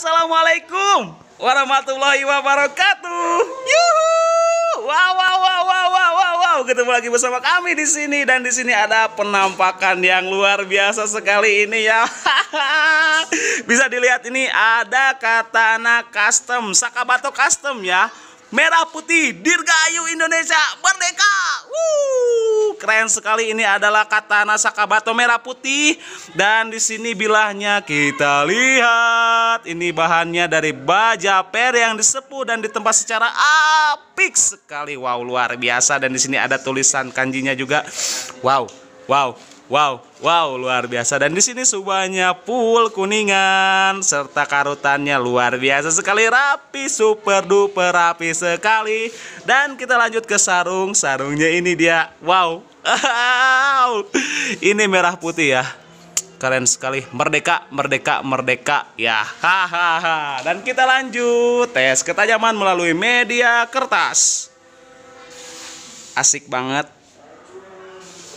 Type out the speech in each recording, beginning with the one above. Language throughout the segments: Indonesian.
Assalamualaikum warahmatullahi wabarakatuh. Yuhu. Wow, wow, wow, wow, wow, wow, wow. Ketemu lagi bersama kami di sini dan di sini ada penampakan yang luar biasa sekali ini ya. Bisa dilihat ini ada katana custom, Sakabato custom ya. Merah putih Dirgayu Indonesia Merdeka. Woo! keren sekali ini adalah katana sakabato merah putih dan di sini bilahnya kita lihat ini bahannya dari baja per yang disepuh dan ditempa secara apik sekali wow luar biasa dan di sini ada tulisan kanjinya juga wow wow Wow, wow, luar biasa. Dan di sini subahnya full kuningan serta karutannya luar biasa sekali rapi, super duper rapi sekali. Dan kita lanjut ke sarung. Sarungnya ini dia. Wow, ini merah putih ya. Keren sekali. Merdeka, merdeka, merdeka. Ya, hahaha. Dan kita lanjut tes ketajaman melalui media kertas. Asik banget.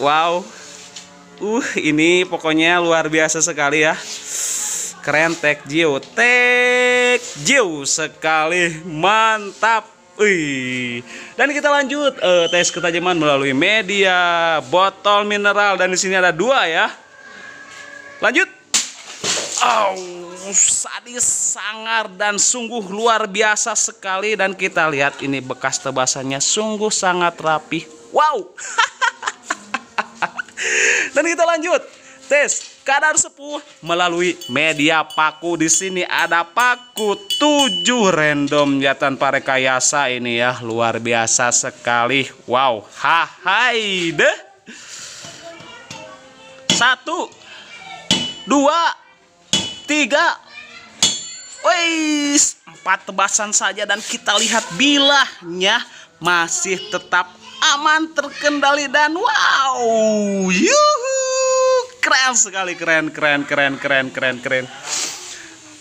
Wow. Uh, ini pokoknya luar biasa sekali ya. Keren tek jiu, tek jiu sekali. Mantap. Wih. Dan kita lanjut uh, tes ketajaman melalui media, botol mineral dan di sini ada dua ya. Lanjut. Au, oh, sadis sangar dan sungguh luar biasa sekali dan kita lihat ini bekas tebasannya sungguh sangat rapi. Wow. dan kita lanjut tes kadar sepuh melalui media paku. Di sini ada paku 7 random ya tanpa rekayasa ini ya. Luar biasa sekali. Wow. Hai deh. Satu. Dua. Tiga. Wih, Empat tebasan saja dan kita lihat bilahnya masih tetap aman terkendali dan wow. yuk keren sekali keren keren keren keren keren keren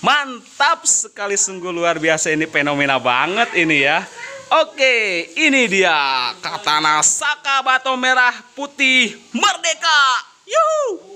mantap sekali sungguh luar biasa ini fenomena banget ini ya Oke ini dia katana Saka batu Merah Putih Merdeka Yuhuu